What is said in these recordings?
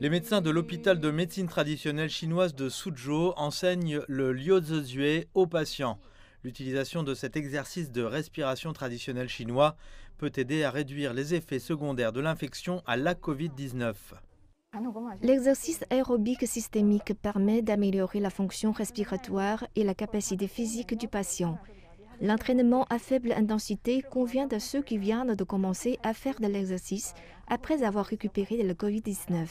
Les médecins de l'hôpital de médecine traditionnelle chinoise de Suzhou enseignent le Zui aux patients. L'utilisation de cet exercice de respiration traditionnelle chinois peut aider à réduire les effets secondaires de l'infection à la Covid-19. L'exercice aérobique systémique permet d'améliorer la fonction respiratoire et la capacité physique du patient. L'entraînement à faible intensité convient à ceux qui viennent de commencer à faire de l'exercice après avoir récupéré le Covid-19.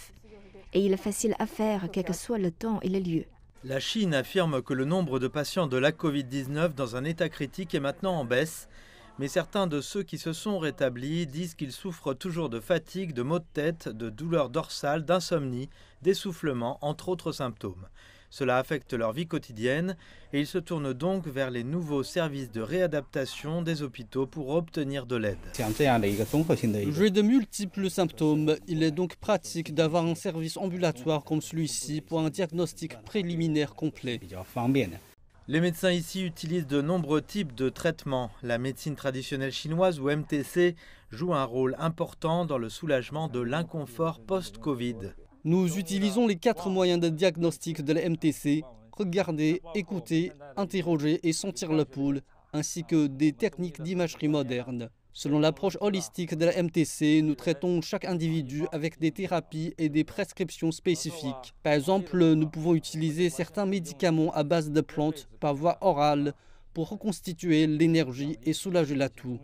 Et il est facile à faire, quel que soit le temps et le lieu. La Chine affirme que le nombre de patients de la Covid-19 dans un état critique est maintenant en baisse. Mais certains de ceux qui se sont rétablis disent qu'ils souffrent toujours de fatigue, de maux de tête, de douleurs dorsales, d'insomnie, d'essoufflement, entre autres symptômes. Cela affecte leur vie quotidienne et ils se tournent donc vers les nouveaux services de réadaptation des hôpitaux pour obtenir de l'aide. J'ai de multiples symptômes. Il est donc pratique d'avoir un service ambulatoire comme celui-ci pour un diagnostic préliminaire complet. Les médecins ici utilisent de nombreux types de traitements. La médecine traditionnelle chinoise ou MTC joue un rôle important dans le soulagement de l'inconfort post-Covid. Nous utilisons les quatre moyens de diagnostic de la MTC, regarder, écouter, interroger et sentir le poule, ainsi que des techniques d'imagerie moderne. Selon l'approche holistique de la MTC, nous traitons chaque individu avec des thérapies et des prescriptions spécifiques. Par exemple, nous pouvons utiliser certains médicaments à base de plantes par voie orale pour reconstituer l'énergie et soulager la toux.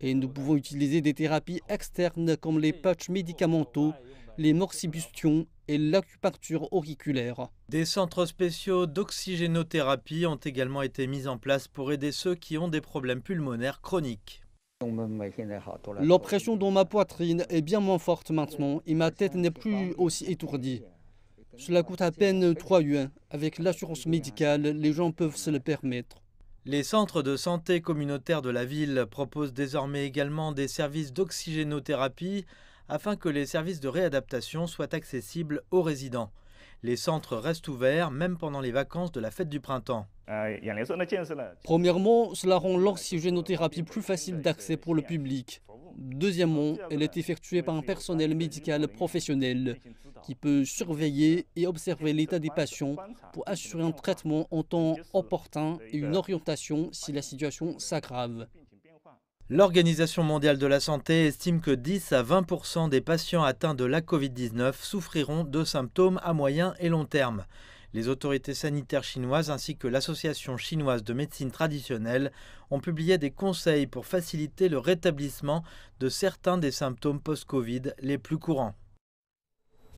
Et nous pouvons utiliser des thérapies externes comme les patchs médicamentaux, les morcibustions et l'acupuncture auriculaire. Des centres spéciaux d'oxygénothérapie ont également été mis en place pour aider ceux qui ont des problèmes pulmonaires chroniques. L'oppression dans ma poitrine est bien moins forte maintenant et ma tête n'est plus aussi étourdie. Cela coûte à peine 3 yuans. Avec l'assurance médicale, les gens peuvent se le permettre. Les centres de santé communautaires de la ville proposent désormais également des services d'oxygénothérapie afin que les services de réadaptation soient accessibles aux résidents. Les centres restent ouverts même pendant les vacances de la fête du printemps. Ah, Premièrement, cela rend l'oxygénothérapie plus facile d'accès pour le public. Deuxièmement, elle est effectuée par un personnel médical professionnel qui peut surveiller et observer l'état des patients pour assurer un traitement en temps opportun et une orientation si la situation s'aggrave. L'Organisation mondiale de la santé estime que 10 à 20 des patients atteints de la Covid-19 souffriront de symptômes à moyen et long terme. Les autorités sanitaires chinoises ainsi que l'Association chinoise de médecine traditionnelle ont publié des conseils pour faciliter le rétablissement de certains des symptômes post-Covid les plus courants.